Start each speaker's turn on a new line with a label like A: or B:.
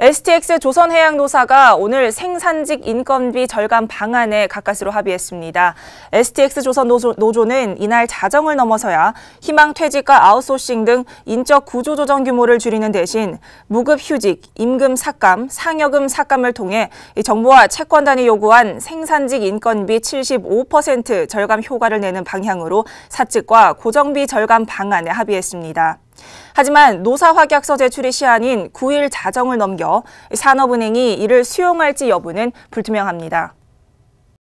A: STX 조선해양노사가 오늘 생산직 인건비 절감 방안에 가까스로 합의했습니다. STX 조선 노조는 이날 자정을 넘어서야 희망 퇴직과 아웃소싱 등 인적 구조 조정 규모를 줄이는 대신 무급 휴직, 임금 삭감, 상여금 삭감을 통해 정부와 채권단이 요구한 생산직 인건비 75% 절감 효과를 내는 방향으로 사측과 고정비 절감 방안에 합의했습니다. 하지만 노사확약서 제출이 시한인 9일 자정을 넘겨 산업은행이 이를 수용할지 여부는 불투명합니다.